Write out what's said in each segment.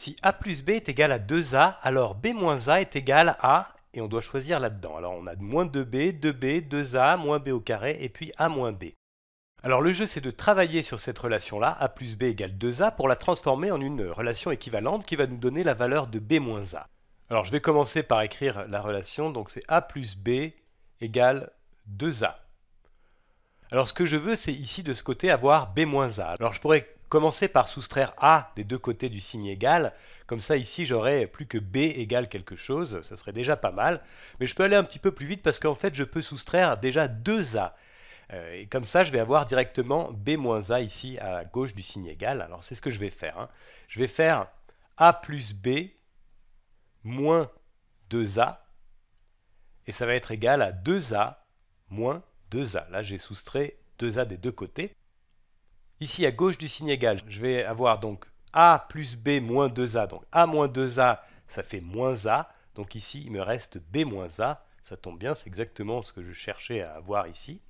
Si a plus b est égal à 2a, alors b moins a est égal à, et on doit choisir là-dedans. Alors on a moins 2b, 2b, 2a, moins b au carré, et puis a moins b. Alors le jeu c'est de travailler sur cette relation-là, a plus b égale 2a, pour la transformer en une relation équivalente qui va nous donner la valeur de b moins a. Alors je vais commencer par écrire la relation, donc c'est a plus b égale 2a. Alors ce que je veux c'est ici de ce côté avoir b moins a. Alors je pourrais Commencer par soustraire A des deux côtés du signe égal. Comme ça, ici, j'aurais plus que B égale quelque chose. Ça serait déjà pas mal. Mais je peux aller un petit peu plus vite parce qu'en fait, je peux soustraire déjà 2A. Euh, et comme ça, je vais avoir directement B A ici à gauche du signe égal. Alors, c'est ce que je vais faire. Hein. Je vais faire A plus B moins 2A. Et ça va être égal à 2A moins 2A. Là, j'ai soustrait 2A des deux côtés. Ici, à gauche du signe égal, je vais avoir donc A plus B moins 2A. Donc A moins 2A, ça fait moins A. Donc ici, il me reste B moins A. Ça tombe bien, c'est exactement ce que je cherchais à avoir ici.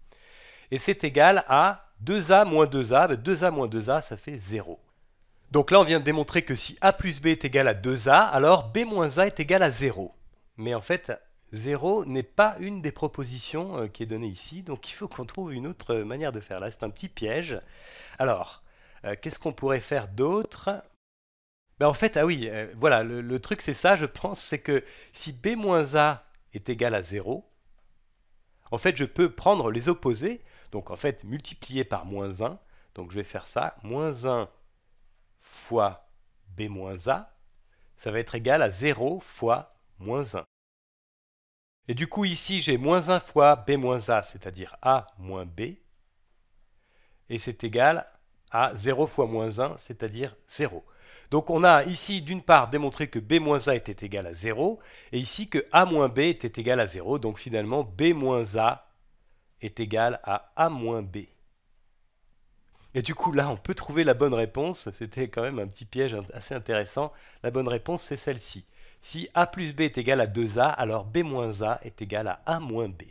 Et c'est égal à 2A moins 2A. 2A ben, moins 2A, ça fait 0. Donc là, on vient de démontrer que si A plus B est égal à 2A, alors B moins A est égal à 0. Mais en fait, 0 n'est pas une des propositions euh, qui est donnée ici, donc il faut qu'on trouve une autre manière de faire. Là, c'est un petit piège. Alors, euh, qu'est-ce qu'on pourrait faire d'autre ben en fait, ah oui, euh, voilà, le, truc c'est ça, je pense, c'est que si B-A est égal à 0, en fait, je peux prendre les opposés, donc en fait, multiplier par moins 1, donc je vais faire ça, moins 1 fois B-A, ça va être égal à 0 fois moins 1. Et du coup, ici, j'ai moins 1 fois B moins A, c'est-à-dire A moins B. Et c'est égal à 0 fois moins 1, c'est-à-dire 0. Donc on a ici, d'une part, démontré que B moins A était égal à 0, et ici que A moins B était égal à 0. Donc finalement, B moins A est égal à A moins B. Et du coup, là, on peut trouver la bonne réponse. C'était quand même un petit piège assez intéressant. La bonne réponse, c'est celle-ci. Si a plus b est égal à 2a, alors b moins a est égal à a moins b.